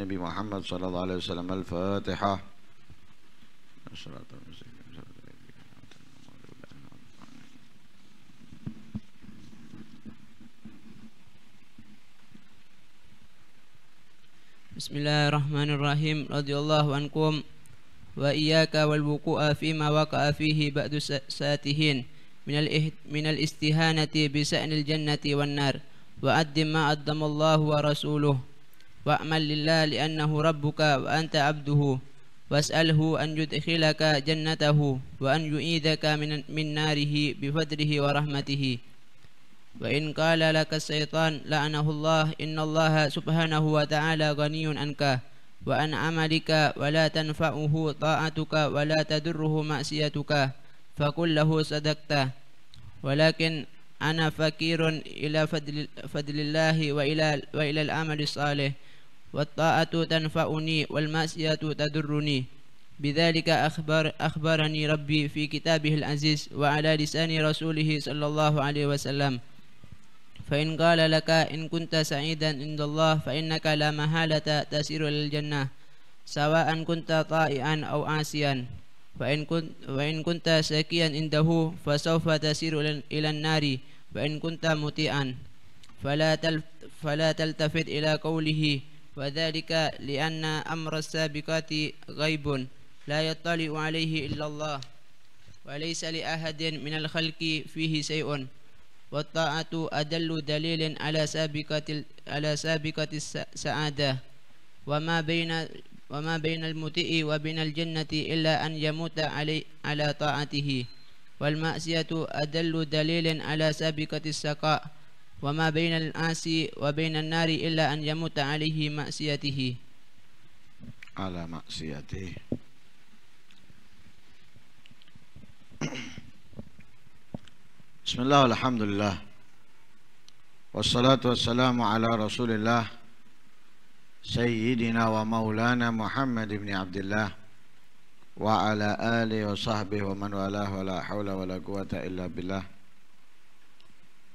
النبي محمد صلى الله عليه وسلم الفاتحة بسم الله الرحمن الرحيم رضي الله عنكم وإياك والوقوع فيما وقع فيه بعد ساتهين من, من الاستهانة بسأن الجنة والنار وأدم ما أدم الله ورسوله وأعمل لله لأنه ربك وأنت عبده واسأله أن يدخلك جنته وأن يعيدك من, من ناره بفضله ورحمته وإن قال لك الشيطان لعنه الله إن الله سبحانه وتعالى غني عنك وعن عملك ولا تنفعه طاعتك ولا تدره معصيتك فقل له صدقت ولكن أنا فقير إلى فضل, فضل الله وإلى, وإلى العمل الصالح والطاعة تنفعني والمعصية تضرني بذلك أخبر أخبرني ربي في كتابه العزيز وعلى لسان رسوله صلى الله عليه وسلم فإن قال لك إن كنت سعيدا عند الله فإنك لا محالة تسير إلى الجنة سواء كنت طائعا أو عاسيا فإن كنت, وإن كنت شاكيا عنده فسوف تسير إلى النار وإن كنت مطيعا فلا, تلف فلا تلتفت إلى قوله وذلك لأن أمر السابقات غيب لا يطلع عليه إلا الله وليس لأحد من الخلق فيه شيء والطاعة أدل دليل على سابقة على سابقة السعادة وما بين وما بين المطيع وبين الجنة إلا أن يموت علي على طاعته والمعصية أدل دليل على سابقة السقاء وما بين الآسي وبين النار إلا أن يموت عليه مأسيته على مأسيته بسم الله والحمد لله والصلاة والسلام على رسول الله سيدنا ومولانا محمد بن عبد الله وعلى آله وصحبه ومن والاه ولا حول ولا قوة إلا بالله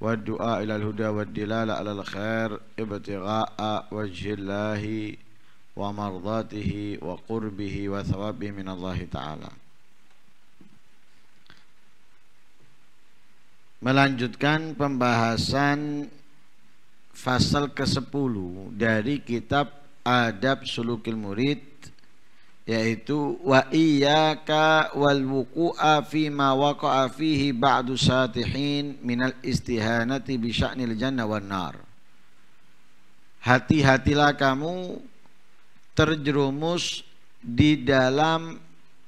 والدعاء إلى الهدى والدلالة على الخير ابتغاء وجه الله ومرضاته وقربه وثوابه من الله تعالى melanjutkan pembahasan fasal ke-10 dari kitab Adab Sulukil Murid yaitu wa iyyaka wal wuqu'a fi ma waqa'a fihi ba'du satihin min istihanati bi sya'nil jannah wan nar hati-hatilah kamu terjerumus di dalam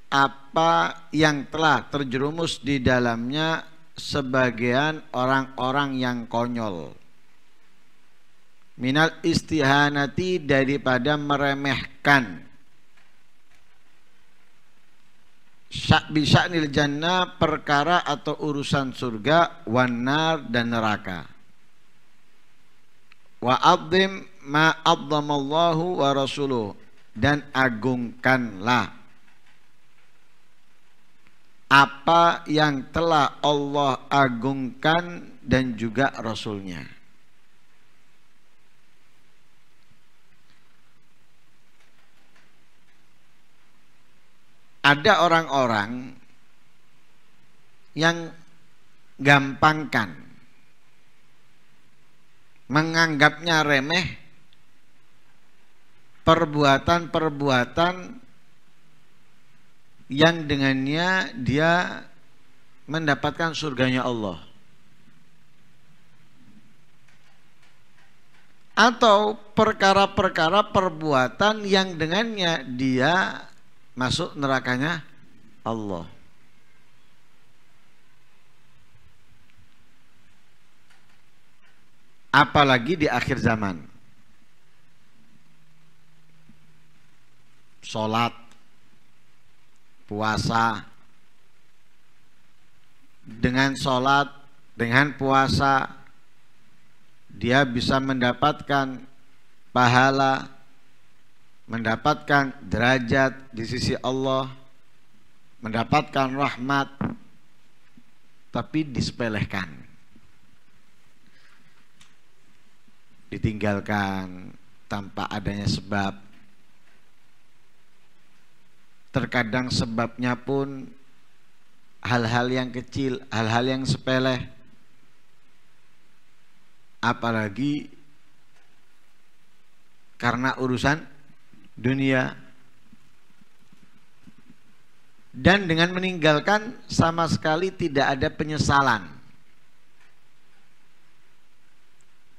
apa yang telah terjerumus di dalamnya sebagian orang-orang yang konyol minal istihanati daripada meremehkan bisa jannah perkara atau urusan surga wanar dan neraka wa adzim ma adzamallahu wa rasuluh dan agungkanlah apa yang telah Allah agungkan dan juga Rasulnya. nya ada orang-orang yang gampangkan menganggapnya remeh perbuatan-perbuatan yang dengannya dia mendapatkan surganya Allah atau perkara-perkara perbuatan yang dengannya dia masuk nerakanya Allah. Apalagi di akhir zaman. Salat, puasa. Dengan salat, dengan puasa dia bisa mendapatkan pahala mendapatkan derajat di sisi Allah, mendapatkan rahmat, tapi disepelekan, ditinggalkan tanpa adanya sebab. Terkadang sebabnya pun hal-hal yang kecil, hal-hal yang sepele, apalagi karena urusan dunia dan dengan meninggalkan sama sekali tidak ada penyesalan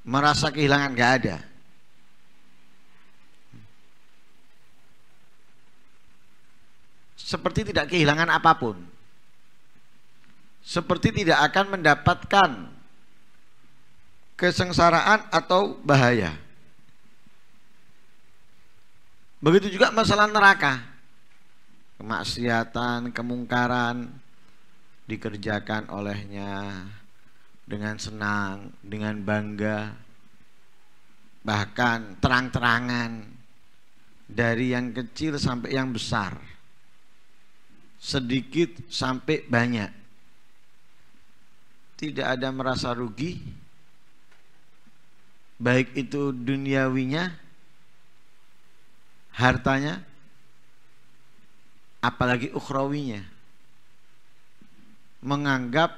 merasa kehilangan gak ada seperti tidak kehilangan apapun seperti tidak akan mendapatkan kesengsaraan atau bahaya. Begitu juga masalah neraka. Kemaksiatan, kemungkaran dikerjakan olehnya dengan senang, dengan bangga, bahkan terang-terangan dari yang kecil sampai yang besar. Sedikit sampai banyak. Tidak ada merasa rugi baik itu duniawinya hartanya, apalagi ukhrawinya. Menganggap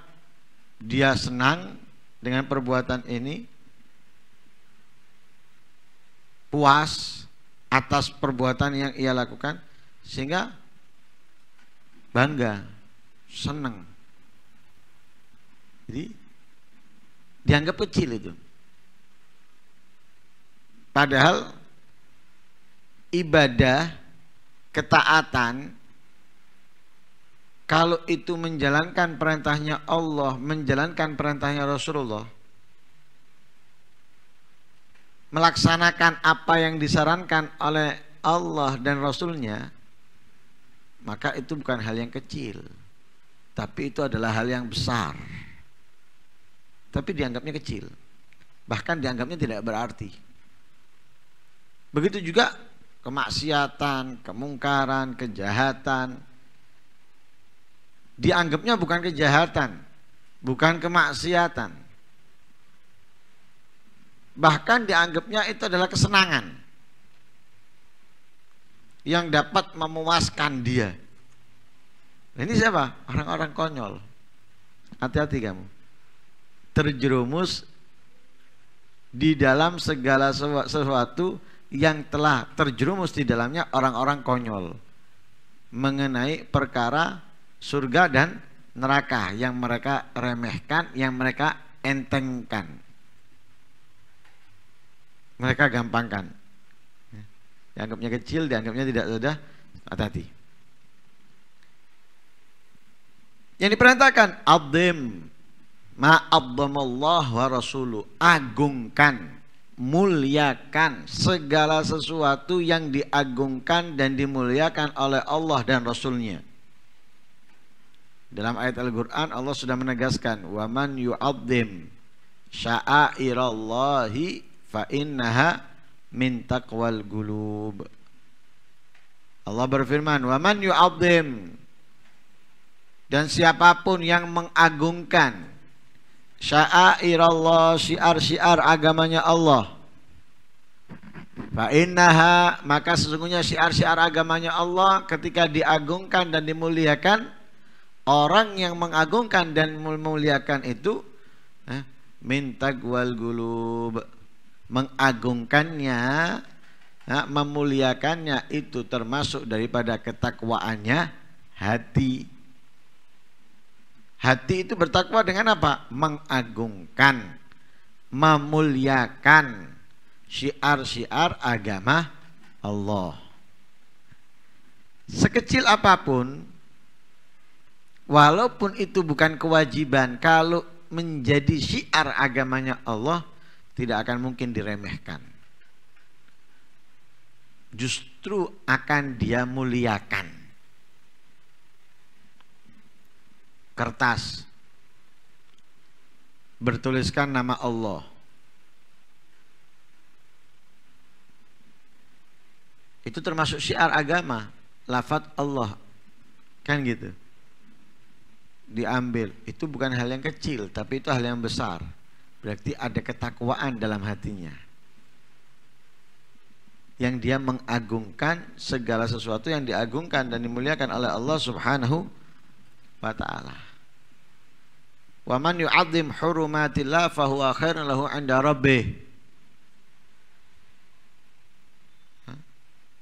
dia senang dengan perbuatan ini, puas atas perbuatan yang ia lakukan, sehingga bangga, senang. Jadi dianggap kecil itu. Padahal ibadah, ketaatan, kalau itu menjalankan perintahnya Allah, menjalankan perintahnya Rasulullah, melaksanakan apa yang disarankan oleh Allah dan Rasulnya, maka itu bukan hal yang kecil, tapi itu adalah hal yang besar. Tapi dianggapnya kecil, bahkan dianggapnya tidak berarti. Begitu juga kemaksiatan, kemungkaran, kejahatan. Dianggapnya bukan kejahatan, bukan kemaksiatan. Bahkan dianggapnya itu adalah kesenangan yang dapat memuaskan dia. Ini siapa? Orang-orang konyol. Hati-hati kamu. Terjerumus di dalam segala sesuatu yang telah terjerumus di dalamnya orang-orang konyol mengenai perkara surga dan neraka yang mereka remehkan, yang mereka entengkan. Mereka gampangkan. Dianggapnya kecil, dianggapnya tidak sudah hati-hati. Yang diperintahkan, adim ma'abdamallah wa rasulu, agungkan muliakan segala sesuatu yang diagungkan dan dimuliakan oleh Allah dan Rasulnya. Dalam ayat Al-Quran Allah sudah menegaskan waman yu'adzim sya'airallahi fa innaha min taqwal gulub. Allah berfirman waman yu'adzim dan siapapun yang mengagungkan Allah syiar-syiar agamanya Allah fa'innaha maka sesungguhnya syiar-syiar agamanya Allah ketika diagungkan dan dimuliakan orang yang mengagungkan dan memuliakan itu eh, minta gual gulub mengagungkannya eh, memuliakannya itu termasuk daripada ketakwaannya hati Hati itu bertakwa dengan apa? Mengagungkan, memuliakan syiar-syiar agama Allah. Sekecil apapun, walaupun itu bukan kewajiban, kalau menjadi syiar agamanya Allah, tidak akan mungkin diremehkan. Justru akan dia muliakan kertas bertuliskan nama Allah. Itu termasuk syiar agama, lafat Allah. Kan gitu. Diambil, itu bukan hal yang kecil, tapi itu hal yang besar. Berarti ada ketakwaan dalam hatinya. Yang dia mengagungkan segala sesuatu yang diagungkan dan dimuliakan oleh Allah Subhanahu wa ta'ala wa man yu'adzim hurumatillah fahuwa khairun lahu 'inda rabbih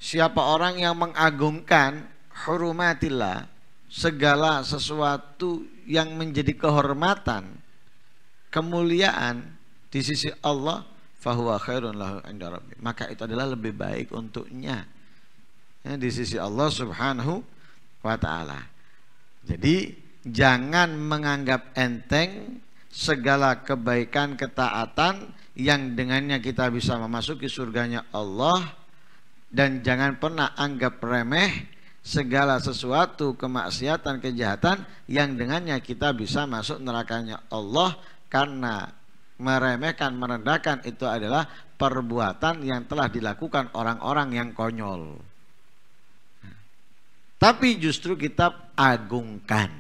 Siapa orang yang mengagungkan hurumatillah segala sesuatu yang menjadi kehormatan kemuliaan di sisi Allah fahuwa khairun lahu inda rabbi. Maka itu adalah lebih baik untuknya ya, di sisi Allah Subhanahu wa taala. Jadi jangan menganggap enteng segala kebaikan ketaatan yang dengannya kita bisa memasuki surganya Allah dan jangan pernah anggap remeh segala sesuatu kemaksiatan kejahatan yang dengannya kita bisa masuk nerakanya Allah karena meremehkan merendahkan itu adalah perbuatan yang telah dilakukan orang-orang yang konyol. Tapi justru kita agungkan,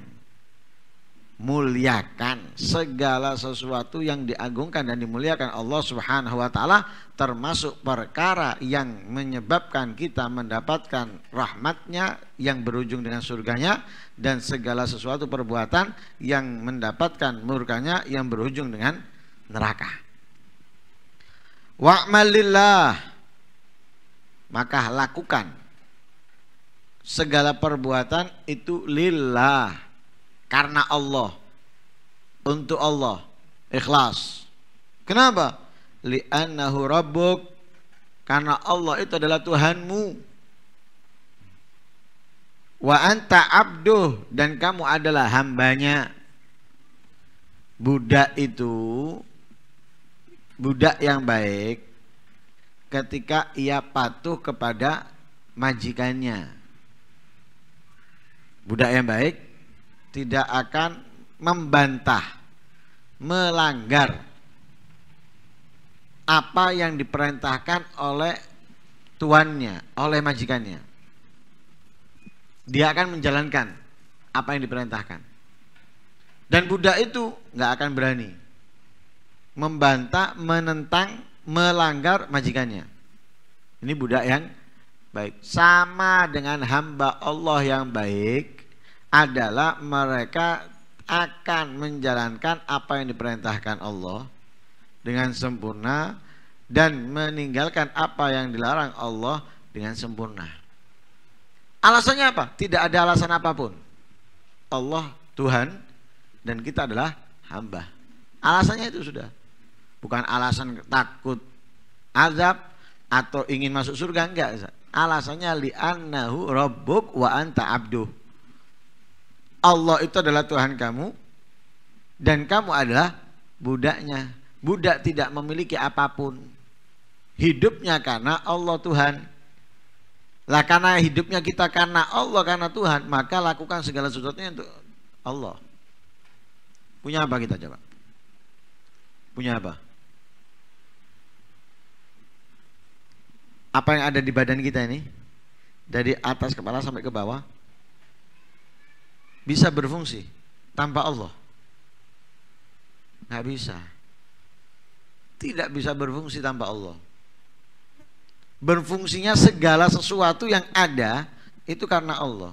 muliakan segala sesuatu yang diagungkan dan dimuliakan Allah Subhanahu wa taala termasuk perkara yang menyebabkan kita mendapatkan rahmatnya yang berujung dengan surganya dan segala sesuatu perbuatan yang mendapatkan murkanya yang berujung dengan neraka. Wa'malillah maka lakukan segala perbuatan itu lillah karena Allah untuk Allah ikhlas kenapa li'annahu rabbuk karena Allah itu adalah Tuhanmu wa anta abduh dan kamu adalah hambanya budak itu budak yang baik ketika ia patuh kepada majikannya budak yang baik tidak akan membantah melanggar apa yang diperintahkan oleh tuannya, oleh majikannya. Dia akan menjalankan apa yang diperintahkan. Dan budak itu nggak akan berani membantah, menentang, melanggar majikannya. Ini budak yang baik. Sama dengan hamba Allah yang baik adalah mereka akan menjalankan apa yang diperintahkan Allah dengan sempurna dan meninggalkan apa yang dilarang Allah dengan sempurna. Alasannya apa? Tidak ada alasan apapun. Allah Tuhan dan kita adalah hamba. Alasannya itu sudah. Bukan alasan takut azab atau ingin masuk surga enggak. Alasannya li'annahu rabbuk wa anta abduh. Allah itu adalah Tuhan kamu dan kamu adalah budaknya. Budak tidak memiliki apapun. Hidupnya karena Allah Tuhan. Lah karena hidupnya kita karena Allah karena Tuhan, maka lakukan segala sesuatunya untuk Allah. Punya apa kita coba? Punya apa? Apa yang ada di badan kita ini? Dari atas kepala sampai ke bawah bisa berfungsi tanpa Allah? Nggak bisa. Tidak bisa berfungsi tanpa Allah. Berfungsinya segala sesuatu yang ada itu karena Allah.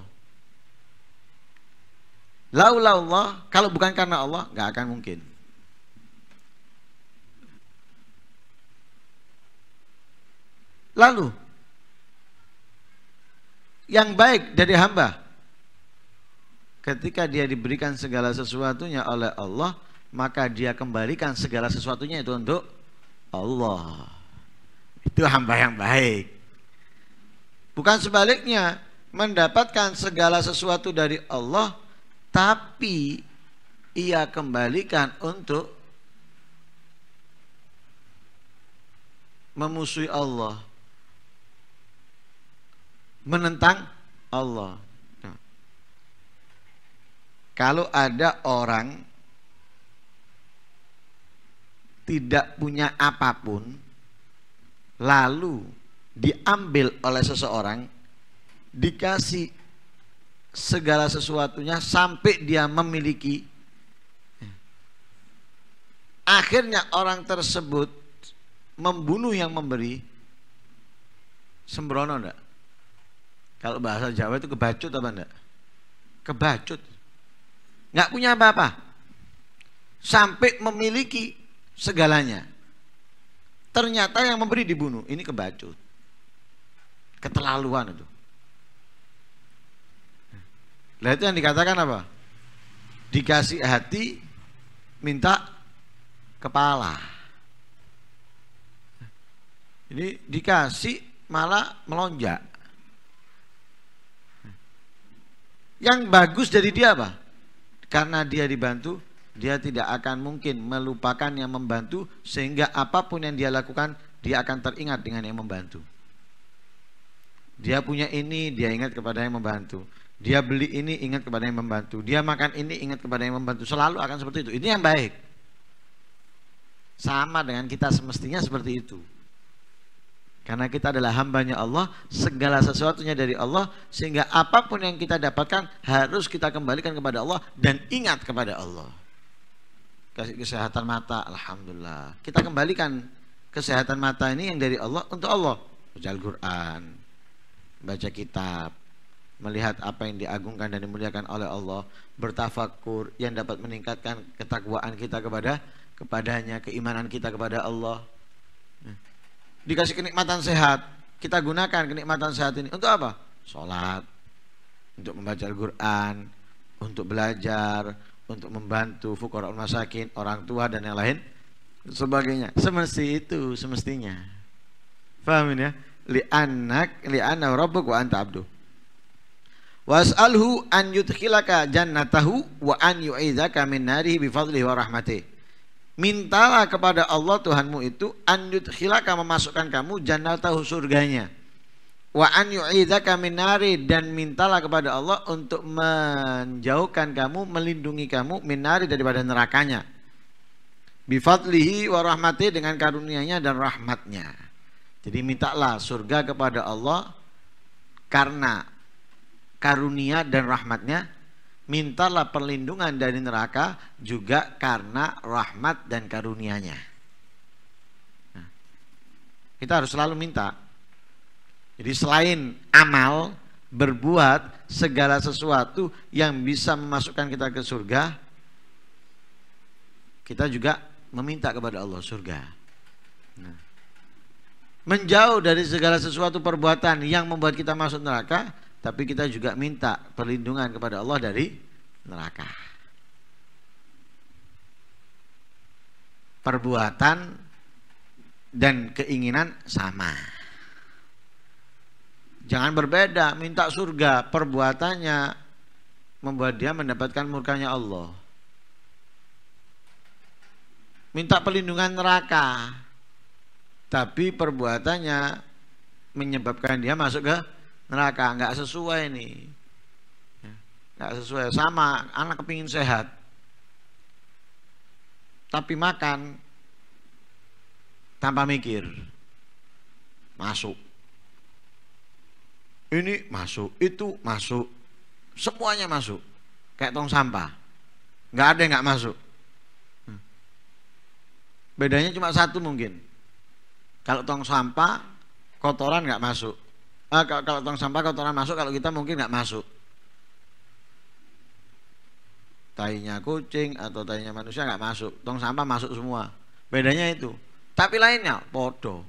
Laulah Allah, kalau bukan karena Allah, nggak akan mungkin. Lalu, yang baik dari hamba ketika dia diberikan segala sesuatunya oleh Allah maka dia kembalikan segala sesuatunya itu untuk Allah itu hamba yang baik bukan sebaliknya mendapatkan segala sesuatu dari Allah tapi ia kembalikan untuk memusuhi Allah menentang Allah kalau ada orang tidak punya apapun lalu diambil oleh seseorang dikasih segala sesuatunya sampai dia memiliki akhirnya orang tersebut membunuh yang memberi sembrono enggak kalau bahasa Jawa itu kebacut apa enggak kebacut nggak punya apa-apa sampai memiliki segalanya ternyata yang memberi dibunuh ini kebacut keterlaluan itu lah itu yang dikatakan apa dikasih hati minta kepala ini dikasih malah melonjak yang bagus dari dia apa karena dia dibantu, dia tidak akan mungkin melupakan yang membantu sehingga apapun yang dia lakukan dia akan teringat dengan yang membantu. Dia punya ini, dia ingat kepada yang membantu. Dia beli ini, ingat kepada yang membantu. Dia makan ini, ingat kepada yang membantu. Selalu akan seperti itu. Ini yang baik. Sama dengan kita semestinya seperti itu. Karena kita adalah hambanya Allah, segala sesuatunya dari Allah, sehingga apapun yang kita dapatkan harus kita kembalikan kepada Allah dan ingat kepada Allah. Kasih kesehatan mata, Alhamdulillah. Kita kembalikan kesehatan mata ini yang dari Allah untuk Allah. Baca Al-Quran, baca kitab, melihat apa yang diagungkan dan dimuliakan oleh Allah, bertafakur yang dapat meningkatkan ketakwaan kita kepada kepadanya, keimanan kita kepada Allah dikasih kenikmatan sehat, kita gunakan kenikmatan sehat ini untuk apa? Sholat, untuk membaca Al-Quran, untuk belajar, untuk membantu fukorul masakin, orang tua dan yang lain sebagainya. Semesti itu semestinya. Fahamin ya? Li anak, li anak Robbuk wa anta abdu. Was'alhu an yudkhilaka jannatahu wa an yu'izaka min narihi fadlihi wa rahmatihi mintalah kepada Allah Tuhanmu itu anjut hilaka memasukkan kamu jannah tahu surganya wa an yu'idzaka minari dan mintalah kepada Allah untuk menjauhkan kamu melindungi kamu minari daripada nerakanya bifadlihi wa rahmati dengan karunianya dan rahmatnya jadi mintalah surga kepada Allah karena karunia dan rahmatnya mintalah perlindungan dari neraka juga karena rahmat dan karunia-Nya. Nah, kita harus selalu minta. Jadi selain amal, berbuat segala sesuatu yang bisa memasukkan kita ke surga, kita juga meminta kepada Allah surga. Nah, menjauh dari segala sesuatu perbuatan yang membuat kita masuk neraka, tapi kita juga minta perlindungan kepada Allah dari neraka. Perbuatan dan keinginan sama. Jangan berbeda, minta surga, perbuatannya membuat dia mendapatkan murkanya Allah. Minta perlindungan neraka, tapi perbuatannya menyebabkan dia masuk ke neraka nggak sesuai ini, ya, nggak sesuai sama anak kepingin sehat tapi makan tanpa mikir masuk ini masuk itu masuk semuanya masuk kayak tong sampah nggak ada yang nggak masuk hmm. bedanya cuma satu mungkin kalau tong sampah kotoran nggak masuk ah, kalau, kalau tong sampah kotoran masuk kalau kita mungkin nggak masuk tainya kucing atau tainya manusia nggak masuk tong sampah masuk semua bedanya itu tapi lainnya podo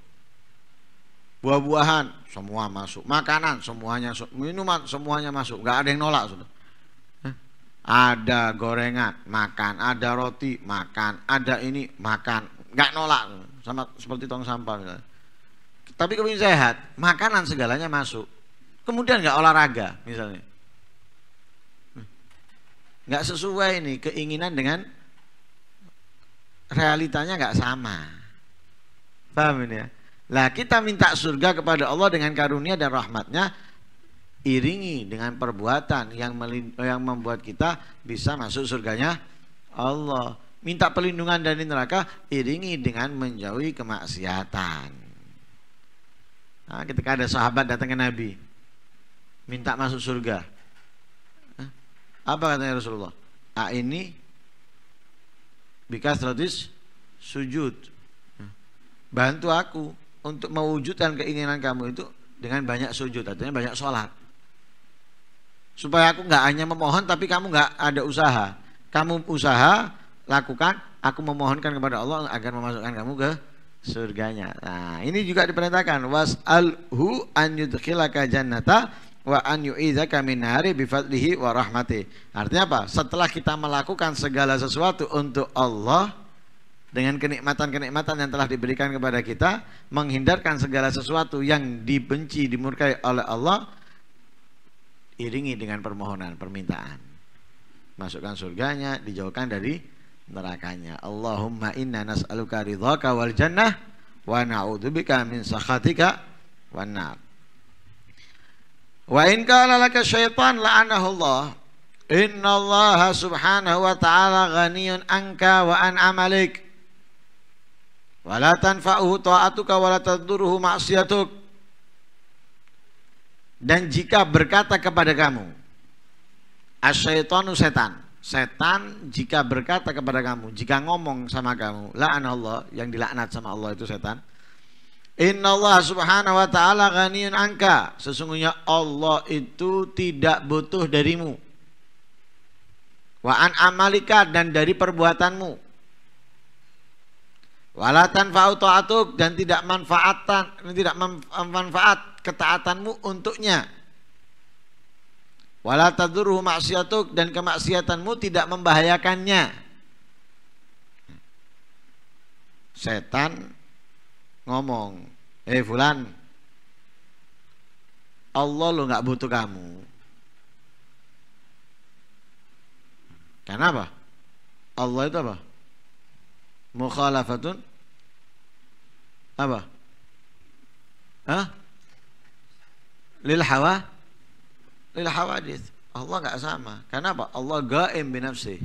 buah-buahan semua masuk makanan semuanya minuman semuanya masuk nggak ada yang nolak sudah ada gorengan makan ada roti makan ada ini makan nggak nolak sama seperti tong sampah misalnya tapi kepingin sehat, makanan segalanya masuk. Kemudian nggak olahraga misalnya. Hmm. Nggak sesuai ini keinginan dengan realitanya nggak sama. Paham ini ya? Lah kita minta surga kepada Allah dengan karunia dan rahmatnya iringi dengan perbuatan yang yang membuat kita bisa masuk surganya Allah. Minta pelindungan dari neraka iringi dengan menjauhi kemaksiatan. Nah, ketika ada sahabat datang ke Nabi minta masuk surga. Apa katanya Rasulullah? A ah, ini bikas stratis sujud. Bantu aku untuk mewujudkan keinginan kamu itu dengan banyak sujud, artinya banyak sholat. Supaya aku nggak hanya memohon, tapi kamu nggak ada usaha. Kamu usaha, lakukan. Aku memohonkan kepada Allah agar memasukkan kamu ke surganya. Nah, ini juga diperintahkan Was alhu an yudkhilaka jannata wa an yu'izaka min nari bi wa rahmati. Artinya apa? Setelah kita melakukan segala sesuatu untuk Allah dengan kenikmatan-kenikmatan yang telah diberikan kepada kita, menghindarkan segala sesuatu yang dibenci, dimurkai oleh Allah, iringi dengan permohonan, permintaan. Masukkan surganya, dijauhkan dari nerakanya. Allahumma inna nas'aluka ridhaka wal jannah wa na'udzubika min sakhatika wan nar. Wa in kana laka syaitan la'anahu Allah. Inna Allah subhanahu wa ta'ala ghaniyun anka wa an amalik. Wa la tanfa'uhu ta'atuka wa la tadurruhu ma'siyatuk. Dan jika berkata kepada kamu, asyaitanu setan setan jika berkata kepada kamu, jika ngomong sama kamu, la'an Allah, yang dilaknat sama Allah itu setan. Inna Allah subhanahu wa ta'ala ghaniyun angka. Sesungguhnya Allah itu tidak butuh darimu. Wa'an amalika dan dari perbuatanmu. Walatan fa'utu'atuk dan tidak manfaatan, tidak manfaat ketaatanmu untuknya Wala maksiatuk dan kemaksiatanmu tidak membahayakannya. Setan ngomong, "Eh hey fulan, Allah lo nggak butuh kamu." Kenapa? Allah itu apa? Mukhalafatun apa? Hah? Lil hawa lil hawadith. Allah nggak sama. Karena apa? Allah gaim binafsi.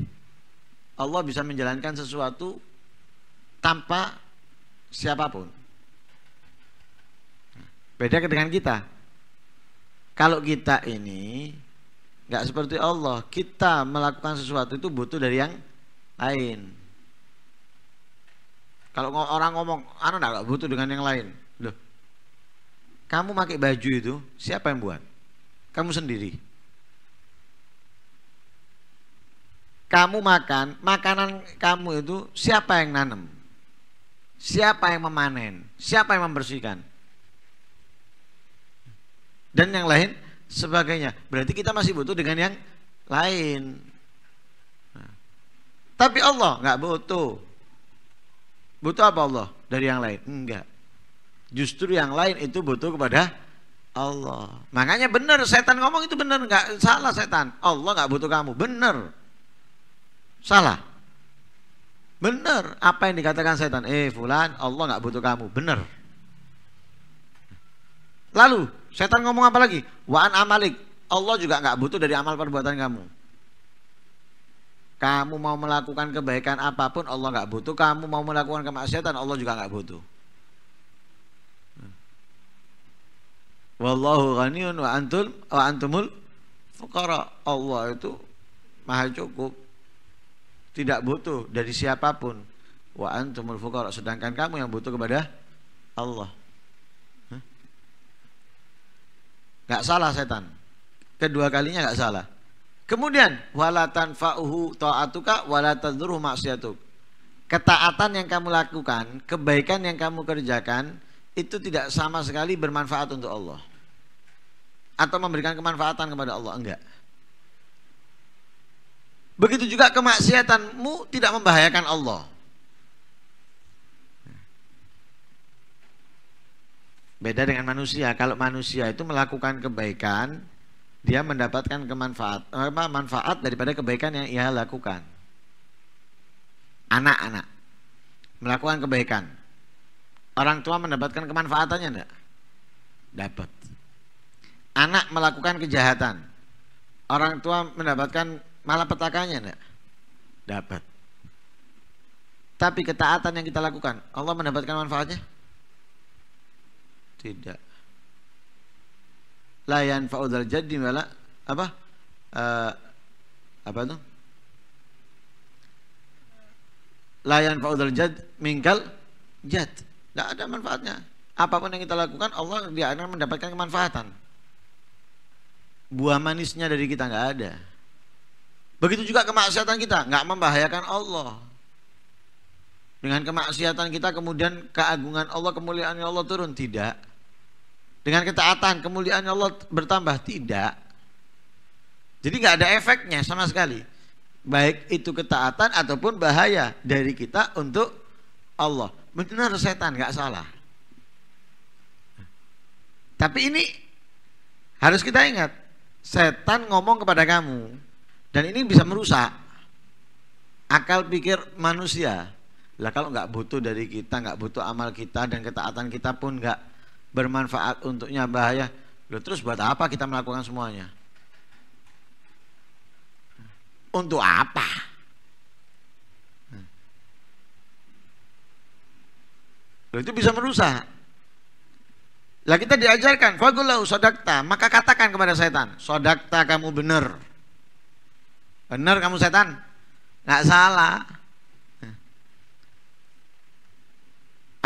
Allah bisa menjalankan sesuatu tanpa siapapun. Beda dengan kita. Kalau kita ini nggak seperti Allah, kita melakukan sesuatu itu butuh dari yang lain. Kalau orang ngomong, anak nggak butuh dengan yang lain. Loh, kamu pakai baju itu, siapa yang buat? kamu sendiri. Kamu makan, makanan kamu itu siapa yang nanam? Siapa yang memanen? Siapa yang membersihkan? Dan yang lain sebagainya. Berarti kita masih butuh dengan yang lain. Nah. Tapi Allah nggak butuh. Butuh apa Allah dari yang lain? Enggak. Justru yang lain itu butuh kepada Allah. Makanya benar setan ngomong itu benar, nggak salah setan. Allah nggak butuh kamu, benar. Salah. Benar apa yang dikatakan setan? Eh fulan, Allah nggak butuh kamu, benar. Lalu setan ngomong apa lagi? Waan amalik, Allah juga nggak butuh dari amal perbuatan kamu. Kamu mau melakukan kebaikan apapun Allah nggak butuh. Kamu mau melakukan kemaksiatan Allah juga nggak butuh. Wallahu ghaniyun wa antul wa antumul fuqara. Allah itu maha cukup. Tidak butuh dari siapapun. Wa antumul fuqara. Sedangkan kamu yang butuh kepada Allah. Hah? Gak salah setan. Kedua kalinya gak salah. Kemudian walatan fa'uhu ta'atuka walatadruhu maksiatuk. Ketaatan yang kamu lakukan, kebaikan yang kamu kerjakan, itu tidak sama sekali bermanfaat untuk Allah atau memberikan kemanfaatan kepada Allah enggak begitu juga kemaksiatanmu tidak membahayakan Allah beda dengan manusia kalau manusia itu melakukan kebaikan dia mendapatkan kemanfaat apa manfaat daripada kebaikan yang ia lakukan anak-anak melakukan kebaikan Orang tua mendapatkan kemanfaatannya enggak? Dapat. Anak melakukan kejahatan. Orang tua mendapatkan malapetakannya enggak? Dapat. Tapi ketaatan yang kita lakukan, Allah mendapatkan manfaatnya? Tidak. Layan faudal jadi wala apa? Uh, apa itu? Layan faudal jad mingkal jad tidak ada manfaatnya. Apapun yang kita lakukan, Allah dia akan mendapatkan kemanfaatan. Buah manisnya dari kita nggak ada. Begitu juga kemaksiatan kita nggak membahayakan Allah. Dengan kemaksiatan kita kemudian keagungan Allah, kemuliaan Allah turun tidak. Dengan ketaatan kemuliaan Allah bertambah tidak. Jadi nggak ada efeknya sama sekali. Baik itu ketaatan ataupun bahaya dari kita untuk Allah mungkin benar setan nggak salah tapi ini harus kita ingat setan ngomong kepada kamu dan ini bisa merusak akal pikir manusia lah kalau nggak butuh dari kita nggak butuh amal kita dan ketaatan kita pun nggak bermanfaat untuknya bahaya lo terus buat apa kita melakukan semuanya? Untuk apa? Loh, itu bisa merusak. Lah kita diajarkan, fagulau sodakta, maka katakan kepada setan, sodakta kamu benar. Benar kamu setan? Nggak salah.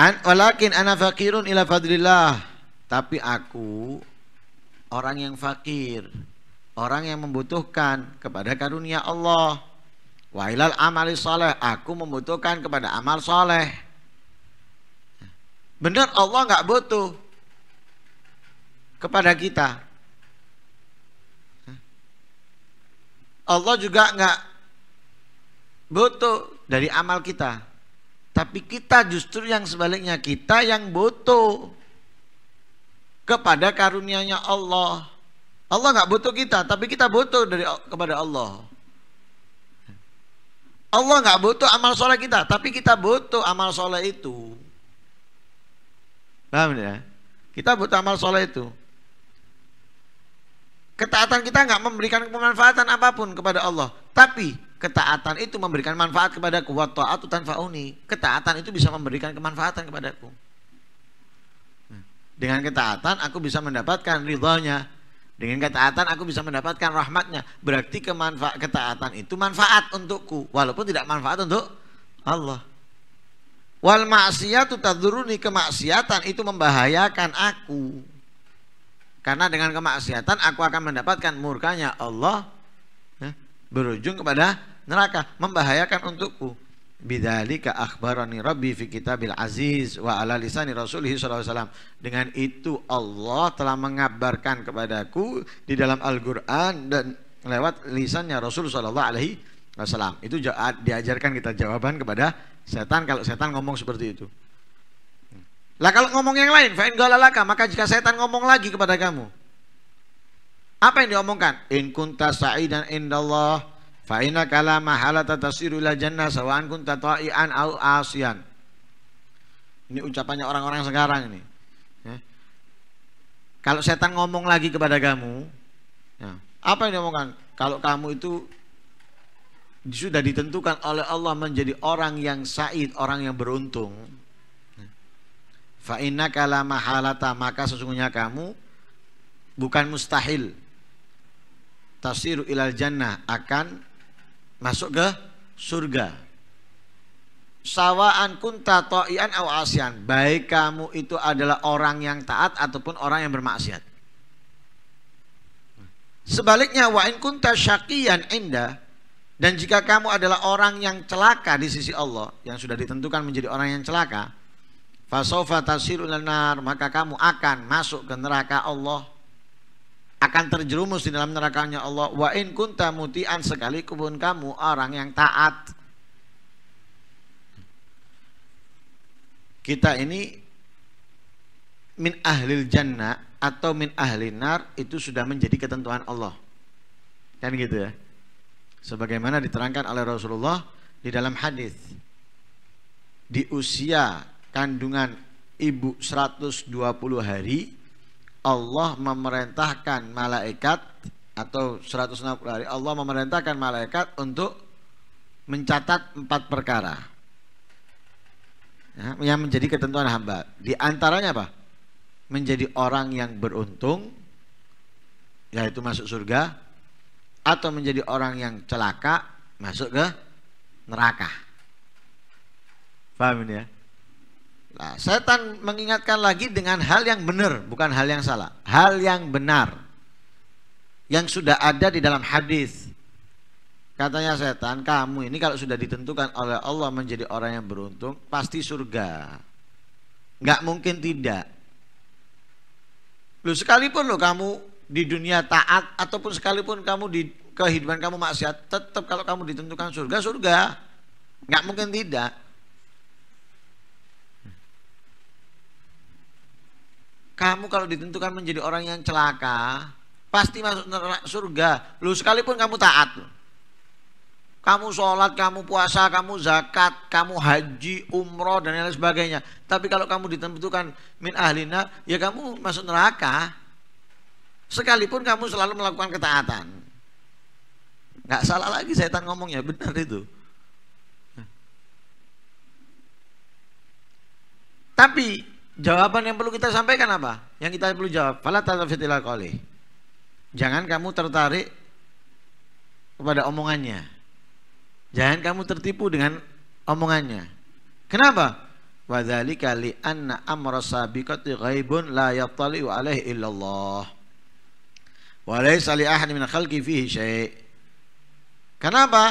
An, walakin ana fakirun ila fadlillah. Tapi aku orang yang fakir, orang yang membutuhkan kepada karunia Allah. Wa ilal amali soleh, aku membutuhkan kepada amal soleh. Benar Allah nggak butuh kepada kita. Allah juga nggak butuh dari amal kita. Tapi kita justru yang sebaliknya kita yang butuh kepada karunia-Nya Allah. Allah nggak butuh kita, tapi kita butuh dari kepada Allah. Allah nggak butuh amal soleh kita, tapi kita butuh amal soleh itu. Paham ya? Kita butuh amal soleh itu. Ketaatan kita nggak memberikan kemanfaatan apapun kepada Allah, tapi ketaatan itu memberikan manfaat kepadaku. taat ta'atu tanfa'uni. Ketaatan itu bisa memberikan kemanfaatan kepadaku. Hmm. Dengan ketaatan aku bisa mendapatkan ridhonya. Dengan ketaatan aku bisa mendapatkan rahmatnya. Berarti kemanfaat ketaatan itu manfaat untukku. Walaupun tidak manfaat untuk Allah. Wal maksiatu taduruni kemaksiatan itu membahayakan aku. Karena dengan kemaksiatan aku akan mendapatkan murkanya Allah ya, berujung kepada neraka, membahayakan untukku. Bidzalika akhbarani Rabbi fi kitabil aziz wa ala lisani rasulih sallallahu alaihi wasallam. Dengan itu Allah telah mengabarkan kepadaku di dalam Al-Qur'an dan lewat lisannya Rasul sallallahu alaihi Wasallam. Itu diajarkan kita jawaban kepada setan kalau setan ngomong seperti itu. Lah kalau ngomong yang lain, fa'in galalaka, maka jika setan ngomong lagi kepada kamu. Apa yang diomongkan? In kunta sa'idan indallah fa inna kalama halata tasiru ila jannah sawa'an kunta ta'ian au asyan. Ini ucapannya orang-orang sekarang ini. Ya. Kalau setan ngomong lagi kepada kamu, ya, apa yang diomongkan? Kalau kamu itu sudah ditentukan oleh Allah menjadi orang yang said, orang yang beruntung. Fa'inna kala mahalata, maka sesungguhnya kamu bukan mustahil Tafsiru ilal jannah akan masuk ke surga. Sawaan kunta to'ian aw asian, baik kamu itu adalah orang yang taat ataupun orang yang bermaksiat. Sebaliknya wa'in kunta syakiyan indah dan jika kamu adalah orang yang celaka di sisi Allah, yang sudah ditentukan menjadi orang yang celaka, fasofa tasirul nar, maka kamu akan masuk ke neraka Allah, akan terjerumus di dalam nerakanya Allah. Wa in kunta mutian sekali kubun kamu orang yang taat. Kita ini min ahlil jannah atau min ahli nar itu sudah menjadi ketentuan Allah. Kan gitu ya sebagaimana diterangkan oleh Rasulullah di dalam hadis di usia kandungan ibu 120 hari Allah memerintahkan malaikat atau 160 hari Allah memerintahkan malaikat untuk mencatat empat perkara ya, yang menjadi ketentuan hamba di antaranya apa menjadi orang yang beruntung yaitu masuk surga atau menjadi orang yang celaka masuk ke neraka. Paham ini ya? Nah, setan mengingatkan lagi dengan hal yang benar, bukan hal yang salah. Hal yang benar. Yang sudah ada di dalam hadis. Katanya setan, kamu ini kalau sudah ditentukan oleh Allah menjadi orang yang beruntung, pasti surga. Nggak mungkin tidak. Lu sekalipun lo kamu di dunia taat ataupun sekalipun kamu di kehidupan kamu maksiat tetap kalau kamu ditentukan surga surga nggak mungkin tidak kamu kalau ditentukan menjadi orang yang celaka pasti masuk neraka surga lu sekalipun kamu taat kamu sholat, kamu puasa, kamu zakat, kamu haji, umroh dan lain sebagainya. Tapi kalau kamu ditentukan min ahlina, ya kamu masuk neraka. Sekalipun kamu selalu melakukan ketaatan. Nggak salah lagi setan ngomongnya, benar itu. Tapi jawaban yang perlu kita sampaikan apa? Yang kita perlu jawab, fala Jangan kamu tertarik kepada omongannya. Jangan kamu tertipu dengan omongannya. Kenapa? Wadzalika li anna amra sabiqati ghaibun la yattali'u alaihi illallah. Walaysa li Kenapa?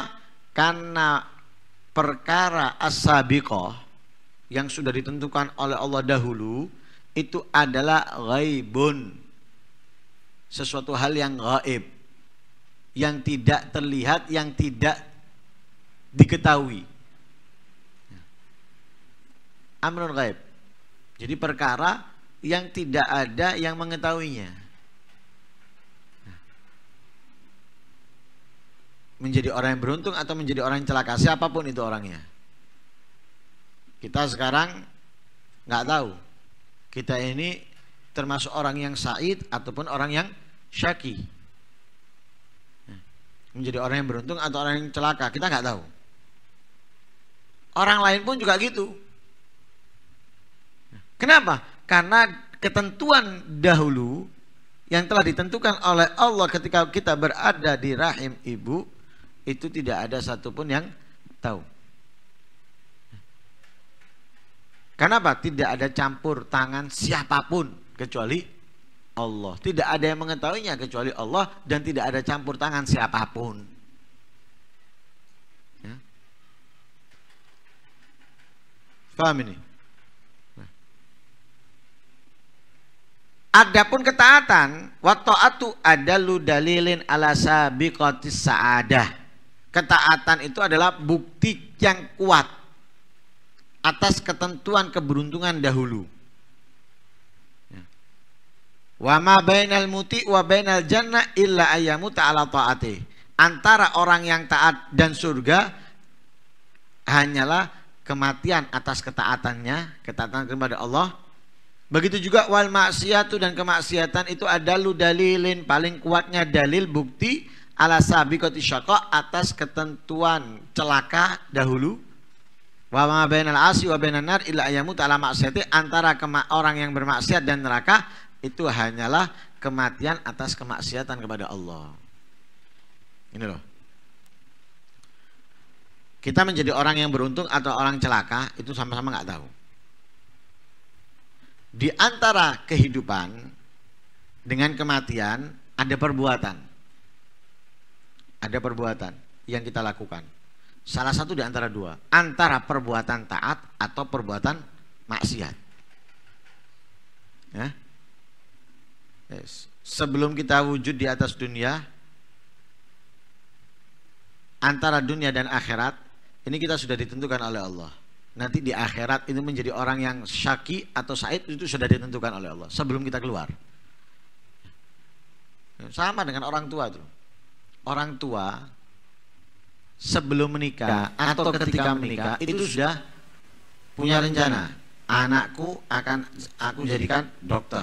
Karena perkara as yang sudah ditentukan oleh Allah dahulu itu adalah ghaibun. Sesuatu hal yang gaib. Yang tidak terlihat, yang tidak diketahui. Amrul gaib Jadi perkara yang tidak ada yang mengetahuinya. menjadi orang yang beruntung atau menjadi orang yang celaka siapapun itu orangnya kita sekarang nggak tahu kita ini termasuk orang yang said ataupun orang yang syaki menjadi orang yang beruntung atau orang yang celaka kita nggak tahu orang lain pun juga gitu kenapa karena ketentuan dahulu yang telah ditentukan oleh Allah ketika kita berada di rahim ibu itu tidak ada satupun yang tahu. Kenapa? Tidak ada campur tangan siapapun kecuali Allah. Tidak ada yang mengetahuinya kecuali Allah dan tidak ada campur tangan siapapun. Ya. Paham ini? Adapun ketaatan, waktu ada adalu dalilin ala sabiqatis sa'adah. Ketaatan itu adalah bukti yang kuat atas ketentuan keberuntungan dahulu. Ya. Wa ma bainal muti wa bainal jannah illa ayyamu ta'ala ta'ati. Antara orang yang taat dan surga hanyalah kematian atas ketaatannya, ketaatan kepada Allah. Begitu juga wal maksiatu dan kemaksiatan itu adalah dalilin paling kuatnya dalil bukti ala sabi koti syaqa atas ketentuan celaka dahulu wa ma bainal asi wa bainan nar illa ayamut ta'ala maksiati antara orang yang bermaksiat dan neraka itu hanyalah kematian atas kemaksiatan kepada Allah ini loh kita menjadi orang yang beruntung atau orang celaka itu sama-sama nggak tahu di antara kehidupan dengan kematian ada perbuatan ada perbuatan yang kita lakukan. Salah satu di antara dua, antara perbuatan taat atau perbuatan maksiat. Ya. Sebelum kita wujud di atas dunia, antara dunia dan akhirat, ini kita sudah ditentukan oleh Allah. Nanti di akhirat itu menjadi orang yang syaki atau said itu sudah ditentukan oleh Allah sebelum kita keluar. Sama dengan orang tua tuh orang tua sebelum menikah ya, atau ketika menikah itu sudah punya rencana anakku akan aku jadikan dokter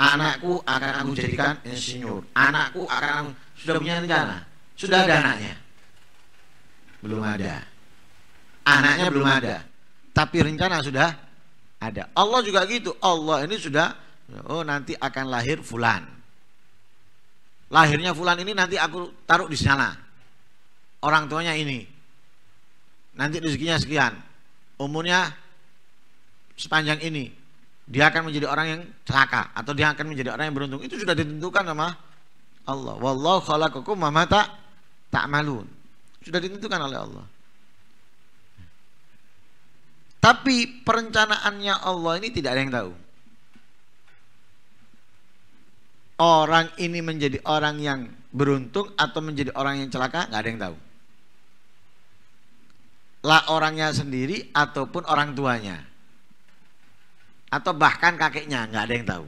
anakku akan aku jadikan insinyur anakku akan aku sudah punya rencana sudah ada anaknya belum ada anaknya belum ada tapi rencana sudah ada Allah juga gitu Allah ini sudah oh nanti akan lahir fulan lahirnya fulan ini nanti aku taruh di sana. Orang tuanya ini. Nanti rezekinya sekian. Umurnya sepanjang ini. Dia akan menjadi orang yang celaka atau dia akan menjadi orang yang beruntung. Itu sudah ditentukan sama Allah. Wallahu khalaqakum wa ma ta'malun. Sudah ditentukan oleh Allah. Tapi perencanaannya Allah ini tidak ada yang tahu. orang ini menjadi orang yang beruntung atau menjadi orang yang celaka nggak ada yang tahu lah orangnya sendiri ataupun orang tuanya atau bahkan kakeknya nggak ada yang tahu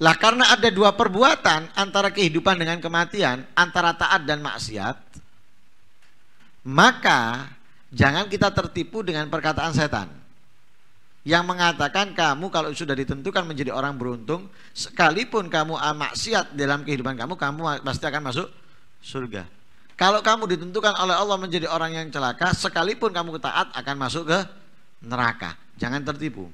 lah karena ada dua perbuatan antara kehidupan dengan kematian antara taat dan maksiat maka jangan kita tertipu dengan perkataan setan yang mengatakan kamu kalau sudah ditentukan menjadi orang beruntung sekalipun kamu maksiat dalam kehidupan kamu kamu pasti akan masuk surga kalau kamu ditentukan oleh Allah menjadi orang yang celaka sekalipun kamu taat akan masuk ke neraka jangan tertipu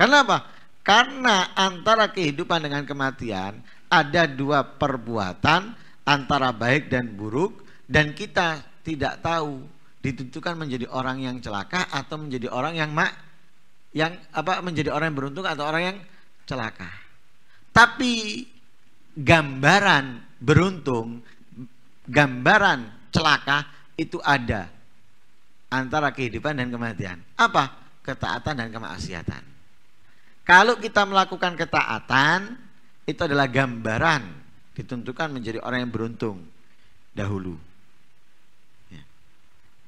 karena apa? karena antara kehidupan dengan kematian ada dua perbuatan antara baik dan buruk dan kita tidak tahu ditentukan menjadi orang yang celaka atau menjadi orang yang mak yang apa menjadi orang yang beruntung atau orang yang celaka. Tapi gambaran beruntung, gambaran celaka itu ada antara kehidupan dan kematian. Apa? Ketaatan dan kemaksiatan. Kalau kita melakukan ketaatan, itu adalah gambaran ditentukan menjadi orang yang beruntung dahulu.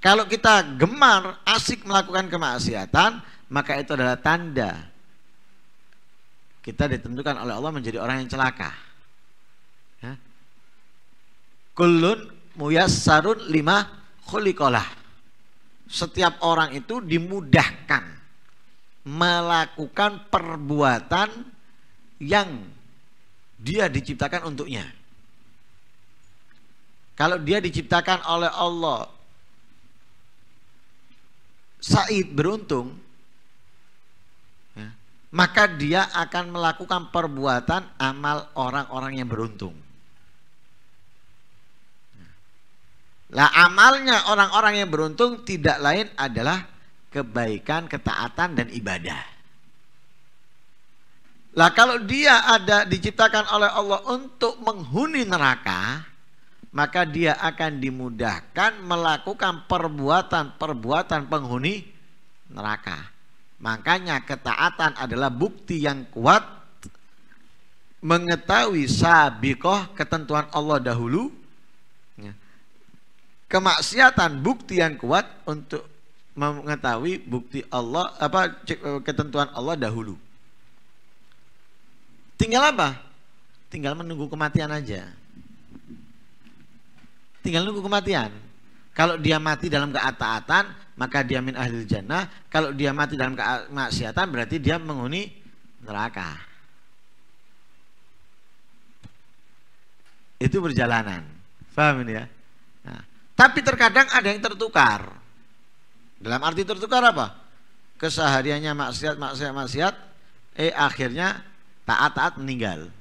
Kalau kita gemar asik melakukan kemaksiatan, maka itu adalah tanda kita ditentukan oleh Allah menjadi orang yang celaka. Ya. Kulun muyassarun lima khulikolah. Setiap orang itu dimudahkan melakukan perbuatan yang dia diciptakan untuknya. Kalau dia diciptakan oleh Allah Said beruntung, ya, maka dia akan melakukan perbuatan amal orang-orang yang beruntung. Lah amalnya orang-orang yang beruntung tidak lain adalah kebaikan, ketaatan dan ibadah. Lah kalau dia ada diciptakan oleh Allah untuk menghuni neraka, maka dia akan dimudahkan melakukan perbuatan-perbuatan penghuni neraka. Makanya ketaatan adalah bukti yang kuat mengetahui sabiqoh ketentuan Allah dahulu. Ya. Kemaksiatan bukti yang kuat untuk mengetahui bukti Allah apa eh, ketentuan Allah dahulu. Tinggal apa? Tinggal menunggu kematian aja tinggal nunggu kematian. Kalau dia mati dalam keataatan, maka dia min ahli jannah. Kalau dia mati dalam kemaksiatan, berarti dia menghuni neraka. Itu perjalanan. Paham ini ya? Nah, tapi terkadang ada yang tertukar. Dalam arti tertukar apa? Kesehariannya maksiat, maksiat, maksiat. Eh akhirnya taat-taat meninggal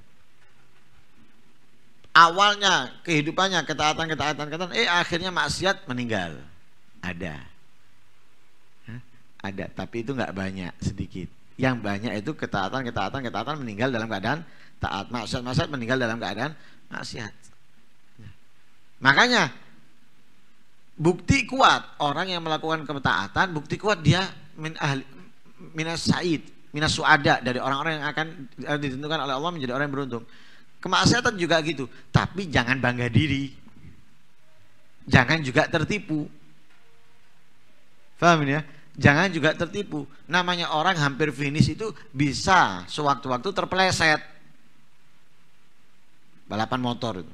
awalnya kehidupannya ketaatan ketaatan ketaatan eh akhirnya maksiat meninggal ada Hah? ada tapi itu nggak banyak sedikit yang banyak itu ketaatan ketaatan ketaatan meninggal dalam keadaan taat maksiat maksiat meninggal dalam keadaan maksiat makanya bukti kuat orang yang melakukan ketaatan bukti kuat dia min ahli minas said minas suada dari orang-orang yang akan eh, ditentukan oleh Allah menjadi orang yang beruntung Kemaksiatan juga gitu, tapi jangan bangga diri. Jangan juga tertipu. Paham ya? Jangan juga tertipu. Namanya orang hampir finish itu bisa sewaktu-waktu terpeleset. Balapan motor itu.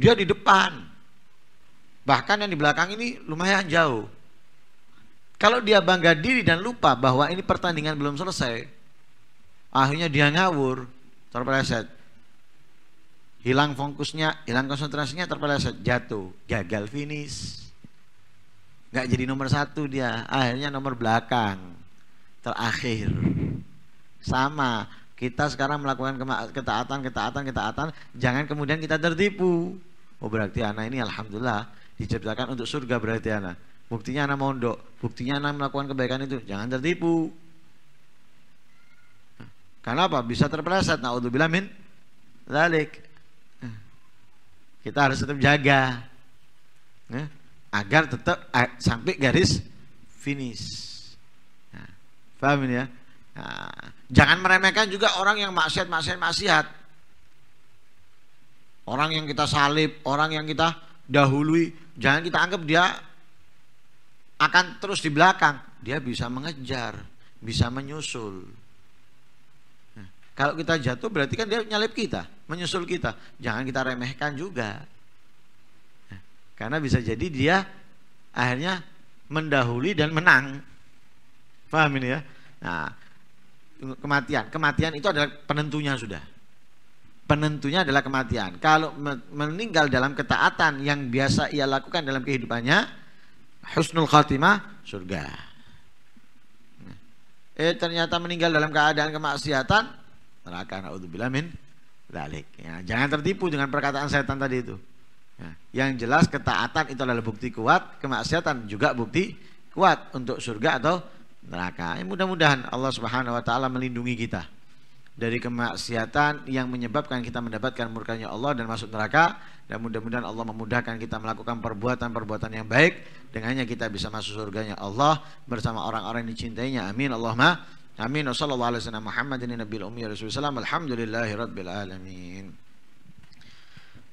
Dia di depan. Bahkan yang di belakang ini lumayan jauh. Kalau dia bangga diri dan lupa bahwa ini pertandingan belum selesai, akhirnya dia ngawur, terpeleset hilang fokusnya, hilang konsentrasinya, terpeleset, jatuh, gagal finish. Gak jadi nomor satu dia, akhirnya nomor belakang, terakhir. Sama, kita sekarang melakukan ketaatan, ketaatan, ketaatan, jangan kemudian kita tertipu. Oh berarti anak ini alhamdulillah diciptakan untuk surga berarti anak. Buktinya anak mondok, buktinya anak melakukan kebaikan itu, jangan tertipu. Karena apa? Bisa terpeleset. Nah, bilamin Lalik kita harus tetap jaga ya, agar tetap sampai garis finish nah, paham ini ya nah, jangan meremehkan juga orang yang maksiat maksiat maksiat orang yang kita salib orang yang kita dahului jangan kita anggap dia akan terus di belakang dia bisa mengejar bisa menyusul nah, kalau kita jatuh berarti kan dia nyalip kita menyusul kita. Jangan kita remehkan juga. karena bisa jadi dia akhirnya mendahului dan menang. Paham ini ya? Nah, kematian. Kematian itu adalah penentunya sudah. Penentunya adalah kematian. Kalau meninggal dalam ketaatan yang biasa ia lakukan dalam kehidupannya, husnul khatimah surga. Eh ternyata meninggal dalam keadaan kemaksiatan, neraka naudzubillah min dalik. Ya, jangan tertipu dengan perkataan setan tadi itu. Ya, yang jelas ketaatan itu adalah bukti kuat, kemaksiatan juga bukti kuat untuk surga atau neraka. Ya, mudah-mudahan Allah Subhanahu wa taala melindungi kita dari kemaksiatan yang menyebabkan kita mendapatkan murkanya Allah dan masuk neraka dan mudah-mudahan Allah memudahkan kita melakukan perbuatan-perbuatan yang baik dengannya kita bisa masuk surganya Allah bersama orang-orang yang dicintainya amin Allahumma آمين وصلى الله على سيدنا محمد النبي الأمي رسول الله الحمد لله رب العالمين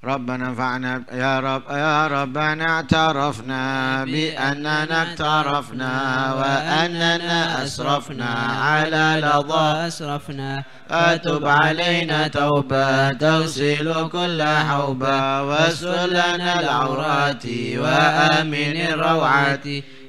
ربنا انفعنا يا رب يا ربنا اعترفنا بأننا اقترفنا وأننا أسرفنا على لظى أسرفنا فتب علينا توبة تغسل كل حوبة واسل لنا العورات وآمن الروعات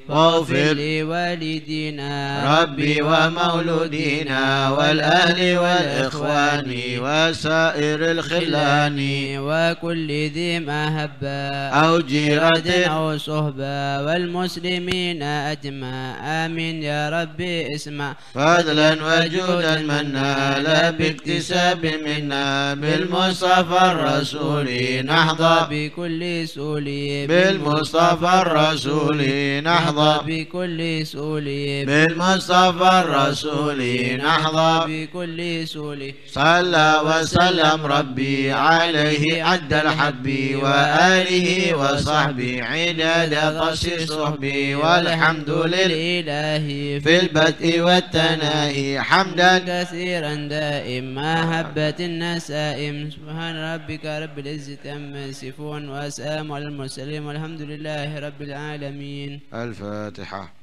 واغفر لوالدينا ربي ومولودينا والأهل والإخوان وسائر الخلان وكل ذي مهبة أو جيرة أو صهبة والمسلمين أجمع آمين يا ربي اسمع فضلا وجودا منا لا باكتساب منا بالمصطفى الرسول نحظى بكل سولي بالمصطفى الرسول نحظى نحظى بكل سؤلي بالمصطفى الرسول نحظى بكل سؤلي صلى وسلم ربي عليه عد الحب وآله وصحبي عدد قصر صحبي والحمد لله في البدء والتنائي حمدا كثيرا دائما هبت النسائم سبحان ربك رب العزة أما يصفون وسلام على المرسلين والحمد لله رب العالمين الف الفاتحة